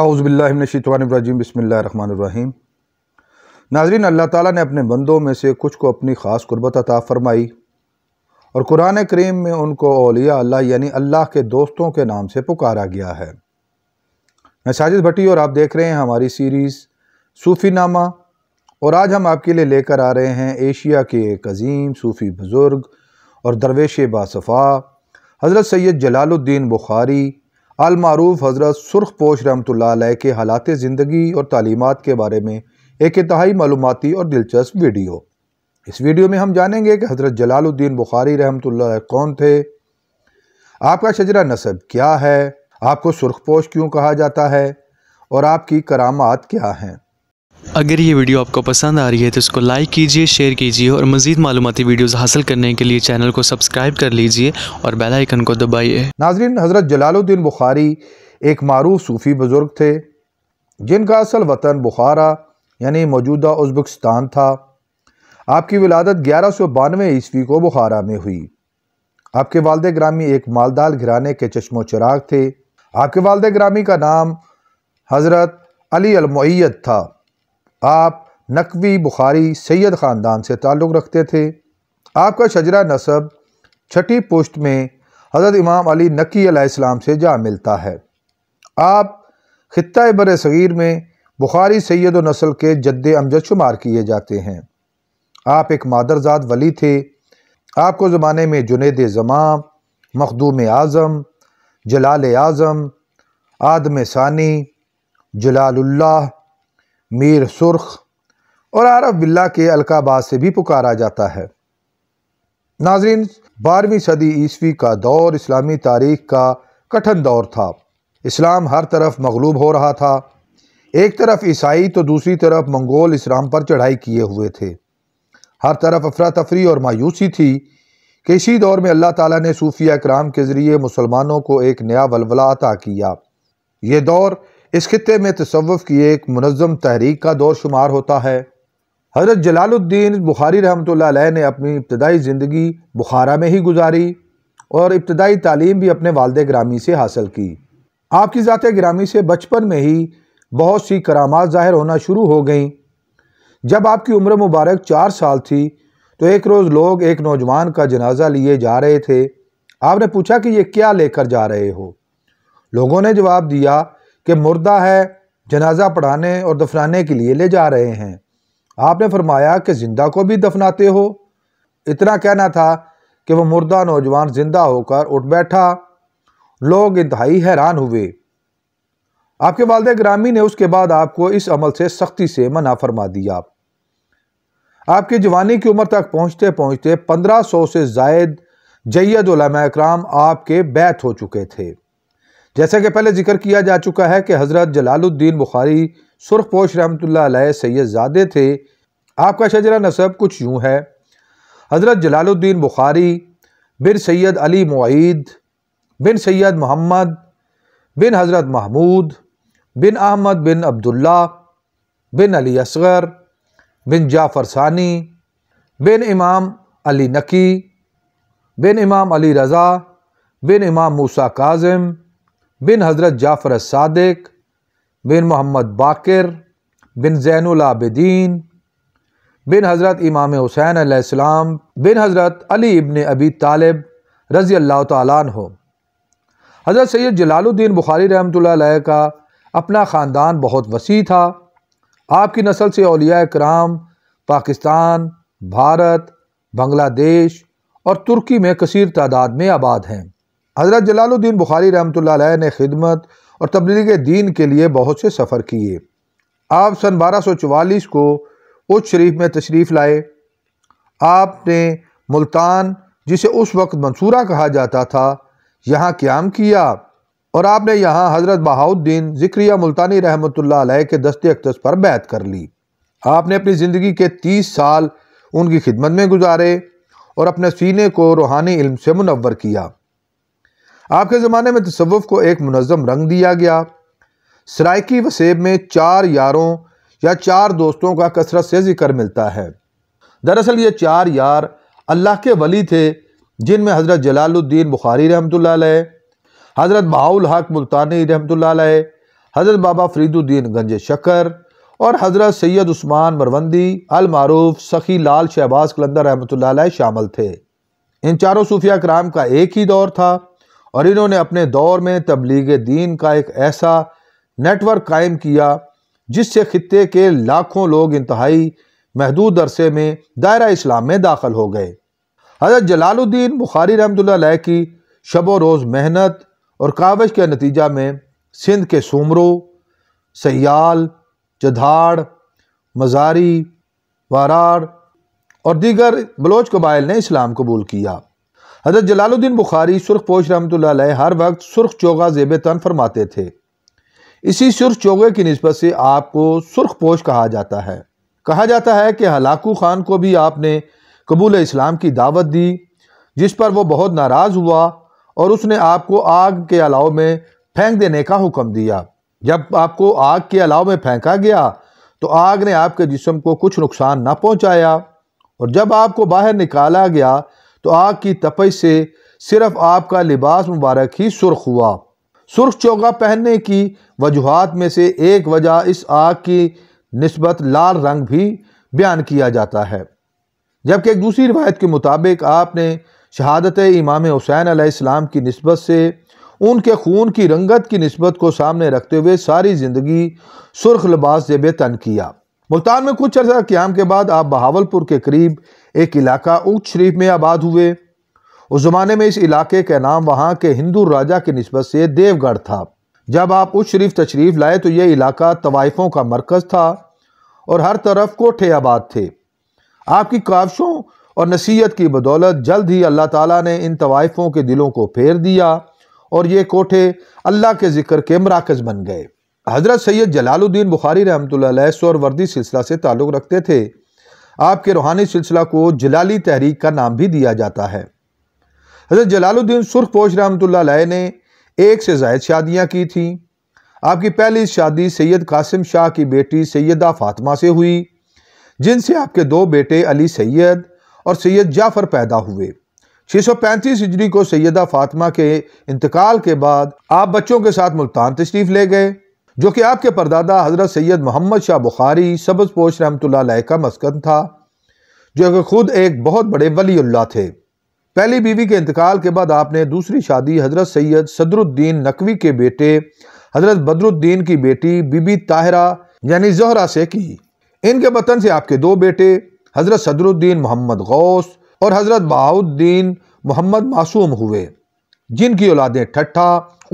आउज़बिल्लिनशीतवानब्राजीम बसमीम नाजरीन अल्लाह ताला ने अपने बंदों में से कुछ को अपनी ख़ास गुरबत अता फ़रमाई और कुरान करीम में उनको ओलिया अल्लाह यानी अल्लाह के दोस्तों के नाम से पुकारा गया है मैं साजिद भट्टी और आप देख रहे हैं हमारी सीरीज़ सूफ़ी नामा और आज हम आपके लिए लेकर आ रहे हैं एशिया के एक अजीम सूफ़ी बुज़ुर्ग और दरवेश बासफ़ा हज़रत सैद जलालुद्दीन बुखारी अलमारूफ हज़रत सुरख पोश रमत के हालात ज़िंदगी और तालीमत के बारे में एक इतहाई मालूमती और दिलचस्प वीडियो इस वीडियो में हम जानेंगे कि हज़रत जलालुद्दीन बुखारी रहमत कौन थे आपका शजरा नसब क्या है आपको सुरख पोश क्यों कहा जाता है और आपकी करामात क्या हैं अगर ये वीडियो आपको पसंद आ रही है तो इसको लाइक कीजिए शेयर कीजिए और मज़ीद मालूमती वीडियोज़ हासिल करने के लिए चैनल को सब्सक्राइब कर लीजिए और बेल आइकन को दबाइए नाजरीन हज़रत जलालुद्दीन बुखारी एक मरूफ सूफ़ी बुज़ुर्ग थे जिनका असल वतन बुखारा यानी मौजूदा उज्बकस्तान था आपकी विलादत ग्यारह सौ बानवे ईस्वी को बुखारा में हुई आपके वालद ग्रामी एक मालदार घराने के चश्मो चिराग थे आपके वालद ग्रामी का नाम हज़रत अली अलमैत था आप नकवी बुखारी सैयद ख़ानदान से ताल्लुक़ रखते थे आपका शजरा नसब छठी पोस्ट में हज़रत इमाम अली नकी अलैहिस्सलाम से जा मिलता है आप ख़त्ता बर सग़ीर में बुखारी सैद नसल के जद्द अमजद शुमार किए जाते हैं आप एक मादरजात वली थे आपको ज़माने में जुनेद ज़मां मखदूम आज़म जलाल आज़म आदम सानी जलाल्ला मीर सुर्ख और आरफ बिल्ला के अलकाबाद से भी पुकारा जाता है नाजरीन बारहवीं सदी ईस्वी का दौर इस्लामी तारीख का कठिन दौर था इस्लाम हर तरफ मगलूब हो रहा था एक तरफ ईसाई तो दूसरी तरफ मंगोल इस्लाम पर चढ़ाई किए हुए थे हर तरफ अफरा तफरी और मायूसी थी कि इसी दौर में अल्लाह ताला ने सूफिया कराम के ज़रिए मुसलमानों को एक नया वलवला अता किया ये दौर इस खत्े में तसवफ़ की एक मनज़म तहरीक का दौर शुमार होता है हज़रत जलालुद्दीन बुखारी रहमत ने अपनी इब्तदाई ज़िंदगी बुखारा में ही गुजारी और इब्तदाई तालीम भी अपने वालद ग्रामी से हासिल की आपकी ज़ात ग्रामी से बचपन में ही बहुत सी करामात ज़ाहिर होना शुरू हो गईं जब आपकी उम्र मुबारक चार साल थी तो एक रोज़ लोग एक नौजवान का जनाजा लिए जा रहे थे आपने पूछा कि ये क्या लेकर जा रहे हो लोगों ने जवाब दिया कि मुर्दा है जनाजा पढ़ाने और दफनाने के लिए ले जा रहे हैं आपने फरमाया कि ज़िंदा को भी दफनाते हो इतना कहना था कि वह मुर्दा नौजवान ज़िंदा होकर उठ बैठा लोग इंतहाई हैरान हुए आपके वालद ग्रामी ने उसके बाद आपको इस अमल से सख्ती से मना फरमा दिया आपकी जवानी की उम्र तक पहुँचते पहुँचते पंद्रह सौ से जायद जैद उलमा आपके बैत हो चुके थे जैसा कि पहले जिक्र किया जा चुका है कि हज़रत जलालुद्दीन बुखारी पोश रहमत ज़ादे थे आपका शजरा नसब कुछ यूँ है हज़रत जलालुद्दीन बुखारी बिन सैद अली मुईद बिन सैद मोहम्मद बिन हज़रत महमूद बिन अहमद बिन अब्दुल्ला बिन अली असगर बिन जाफ़र सानी बिन इमाम अली नकी बिन इमाम अली रज़ा बिन इमाम मूसा काजम बिन हज़रत जाफ़र सदक बिन मोहम्मद बाकर बिन ज़ैनआबदीन बिन हज़रत इमाम हुसैन आसमाम बिन हज़रत अली इबन अबी तालब रज़ी अल्लाह तन हो हज़रत सैद जलालुद्दीन बुखारी रहमत का अपना ख़ानदान बहुत वसी था आपकी नस्ल से अलिया कराम पाकिस्तान भारत बांग्लादेश और तुर्की में कसर तादाद में आबाद हैं हज़रत जलालुद्दीन बुखारी रहमत ने खिदमत और तबलीग दीन के लिए बहुत से सफ़र किए आप सन बारह सौ चवालीस को उच शरीफ में तशरीफ़ लाए आपने मुल्तान जिसे उस वक्त मंसूरा कहा जाता था यहाँ क्याम किया और आपने यहाँ हज़रत बहाउद्दीन ज़िक्रिया मुल्तानी रहमत के दस्ते अक्तस पर बैत कर ली आपने अपनी ज़िंदगी के तीस साल उनकी खिदमत में गुजारे और अपने सीने को रूहानी इल्म से मुनवर किया आपके ज़माने में तसवुफ़ को एक मनज़म रंग दिया गया सराइकी वसेब में चार यारों या चार दोस्तों का कसरत से जिक्र मिलता है दरअसल ये चार यार अल्लाह के वली थे जिनमें हज़रत जलालुद्दीन बुखारी रहमतुल्लाह अलैह हज़रत बहाउल हक मुल्तानी रहमतुल्लाह अलैह हज़रत बाबा फरीदुद्दीन गंज शकर और हज़रत सैयद उस्मान मरवंदी अलमारूफ सखी लाल शहबाज कलंदर रहमतुल्लाह अलैह शामिल थे इन चारों सूफिया कराम का एक ही दौर था और इन्होंने अपने दौर में तबलीग दीन का एक ऐसा नेटवर्क कायम किया जिससे ख़त्े के लाखों लोग इंतहाई महदूद अरसे में दायरा इस्लाम में दाखिल हो गए हजरत जलालुद्दीन बुखारी रहमतुल्लाह की शब रोज़ मेहनत और कावश के नतीजा में सिंध के सूमरों सयाल जधाड़ मज़ारी वाराड़ और दीगर बलोच कबाइल ने इस्लाम कबूल किया हजरत जलालुद्दीन बुखारी सुर्ख पोश रहमत हर वक्त सुर्ख चोगा जेब तन फरमाते थे इसी सुर्ख चोगे की नस्बत से आपको सुर्ख पोश कहा जाता है कहा जाता है कि हलाकू खान को भी आपने कबूल इस्लाम की दावत दी जिस पर वो बहुत नाराज़ हुआ और उसने आपको आग के अलाव में फेंक देने का हुक्म दिया जब आपको आग के अलाव में फेंका गया तो आग ने आपके जिसम को कुछ नुकसान ना पहुंचाया और जब आपको बाहर निकाला गया तो आग की तपश से सिर्फ आपका लिबास मुबारक ही सुर्ख हुआ सुर्ख चौगा पहनने की वजूहत में से एक वजह इस आग की नस्बत लाल रंग भी बयान किया जाता है जबकि एक दूसरी रिवायत के मुताबिक आपने शहादत इमाम हुसैन आसमाम की नस्बत से उनके खून की रंगत की नस्बत को सामने रखते हुए सारी ज़िंदगी सुर्ख लिबास जेब तन किया मुल्तान में कुछ अर्सा क्याम के बाद आप बहावलपुर के करीब एक इलाका उक्त शरीफ में आबाद हुए उस ज़माने में इस इलाके का नाम वहाँ के हिंदू राजा की नस्बत से देवगढ़ था जब आप उस शरीफ तशरीफ़ लाए तो यह इलाका तवाइफों का मरकज़ था और हर तरफ कोठे आबाद थे आपकी काविशों और नसीहत की बदौलत जल्द ही अल्लाह ताला ने इन तवाइफों के दिलों को फेर दिया और ये कोठे अल्लाह के ज़िक्र के मराकज बन गए हज़रत सैयद जलालुद्दीन बुखारी रहमत वर्दी सिलसिला से ताल्लुक़ रखते थे आपके रूहानी सिलसिला को जलाली तहरीक का नाम भी दिया जाता है हज़रत जलालुद्दीन पोश रहमत ने एक से जायद शादियाँ की थी आपकी पहली शादी सैयद कासिम शाह की बेटी सैदा फातमा से हुई जिनसे आपके दो बेटे अली सैयद और सैयद जाफ़र पैदा हुए 635 हिजरी को सैदा फातिमा के इंतकाल के बाद आप बच्चों के साथ मुल्तान तशरीफ़ ले गए जो कि आपके परदादा हज़रत सैयद मोहम्मद शाह बुखारी सबज पोश रहमत का मस्कन था जो कि ख़ुद एक बहुत बड़े वली थे पहली बीवी के इंतकाल के बाद आपने दूसरी शादी हज़रत सैयद सदरुद्दीन नकवी के बेटे हज़रत बदरुद्दीन की बेटी बीबी ताहरा यानी जहरा से की इनके वतन से आपके दो बेटे हज़रत सदरुद्दीन मोहम्मद गौस और हज़रत बहाउद्दीन मोहम्मद मासूम हुए जिनकी औलादें ठट्ठा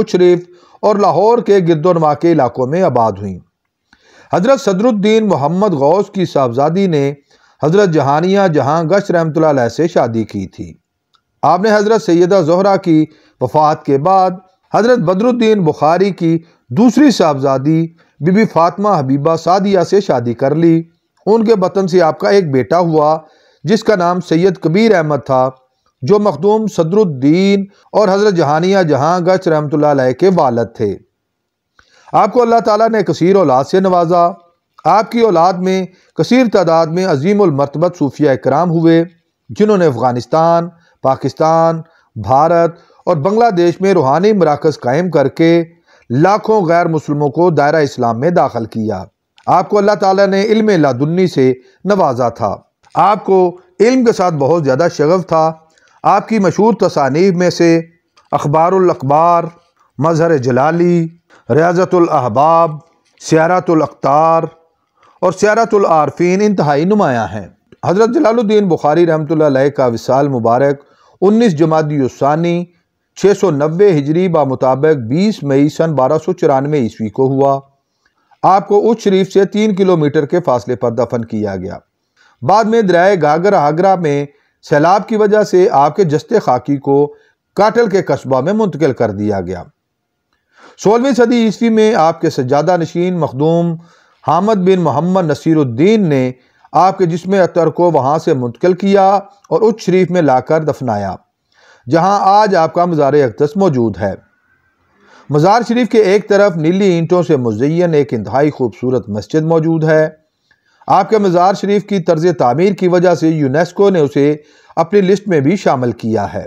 उशरफ और लाहौर के गिरदोनवा के इलाकों में आबाद हुई हज़रत सदरुद्दीन मोहम्मद गौस की साहबजादी ने हज़रत जहानिया जहाँ गश रहमत से शादी की थी आपने हज़रत सैदा जहरा की वफात के बाद हज़रत बदरुद्दीन बुखारी की दूसरी साहबजादी बीबी फातमा हबीबा सादिया से शादी कर ली उनके बतन से आपका एक बेटा हुआ जिसका नाम सैयद कबीर अहमद था जो मखदूम सदरुद्दीन और हज़रत जहानिया जहाँ गच रहमत के वालद थे आपको अल्लाह ताला ने कसीर औलाद से नवाजा आपकी औलाद में कसीर तादाद में अजीमरतबत सूफिया कराम हुए जिन्होंने अफ़गानिस्तान पाकिस्तान भारत और बांग्लादेश में रूहानी मराकज़ कायम करके लाखों गैर मुसलमों को दायरा इस्लाम में दाखिल किया आपको अल्लाह ताला ने इल्म लादुन्नी से नवाजा था आपको इल्म के साथ बहुत ज़्यादा शगफ था आपकी मशहूर तसानीब में से अखबारबार मज़हर जलाली रियाजतलहबाब सियारतलख्तार और सियारतलारफीन इंतहाई नुमायाँ हैं हज़रत जलालुद्दीन बुखारी रहमत का विशाल मुबारक उन्नीस जमातीसानी छः सौ नबे हिजरी मुताबिक बीस मई सन बारह सौ चौरानवे ईस्वी को हुआ आपको उच्च शरीफ से तीन किलोमीटर के फासले पर दफन किया गया बाद में दरियाए घाघरा आगरा में सैलाब की वजह से आपके जस्ते खाकी को काटल के कस्बा में मुंतकिल कर दिया गया सोलहवीं सदी ईस्वी में आपके सज्जादा नशीन मखदूम हामद बिन मोहम्मद नसीरुद्दीन ने आपके जिसम अतर को वहाँ से मुंतकिल किया और उच्च शरीफ में लाकर दफनाया जहाँ आज आपका मज़ार अकदस मौजूद है मज़ार शरीफ के एक तरफ नीली ईंटों से मुजयन एक इंतहाई खूबसूरत मस्जिद मौजूद है आपके मज़ार शरीफ की तर्ज तमीर की वजह से यूनेस्को ने उसे अपनी लिस्ट में भी शामिल किया है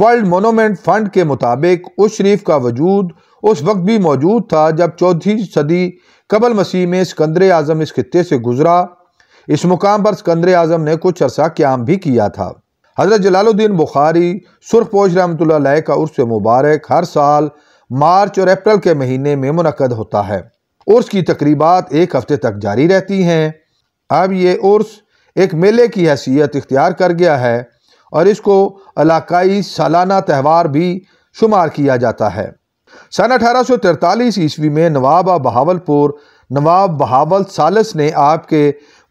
वर्ल्ड मोनोमेंट फंड के मुताबिक उस शरीफ का वजूद उस वक्त भी मौजूद था जब चौथी सदी कबल मसीह में सिकंदर आज़म इस खत्े से गुजरा इस मुकाम पर सिकंदर आज़म ने कुछ अरसा क्याम भी किया था हज़रत जलालुद्दीन बुखारी सुरपोश रहमत का उर्स मुबारक हर साल मार्च और अप्रैल के महीने में मनक़द होता है उर्स की तकरीबा एक हफ़्ते तक जारी रहती हैं अब ये उर्स एक मेले की हैसियत इख्तियार कर गया है और इसको इलाकई सालाना त्यौहार भी शुमार किया जाता है सन अठारह सौ तिरतालीस ईस्वी में नवाब बहावलपुर नवाब बहावल सालस ने आपके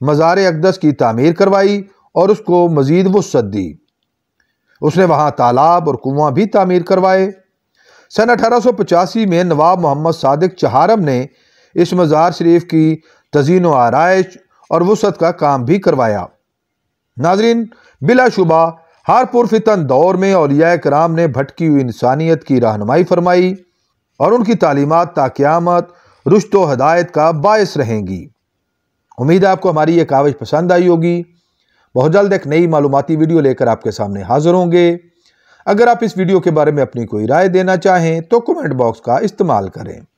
मज़ार अकदस की तमीर करवाई और उसको मज़ीद वसत दी उसने वहाँ तालाब और कुआँ भी तमीर करवाए सन अठारह सौ पचासी में नवाब मोहम्मद सदक चहारम ने इस मज़ार शरीफ की तजीन व आरइश और वसत का काम भी करवाया नाजरीन बिलाशुबा हार पुरफितन दौर में अलिया कराम ने भटकी हुई इंसानियत की रहनमाई फरमाई और उनकी तालीमत ताक़्यामत रुश्त हदायत का बायस रहेंगी उम्मीद है आपको हमारी ये कावज पसंद आई होगी बहुत जल्द एक नई मालूमती वीडियो लेकर आपके सामने हाजिर होंगे अगर आप इस वीडियो के बारे में अपनी कोई राय देना चाहें तो कमेंट बॉक्स का इस्तेमाल करें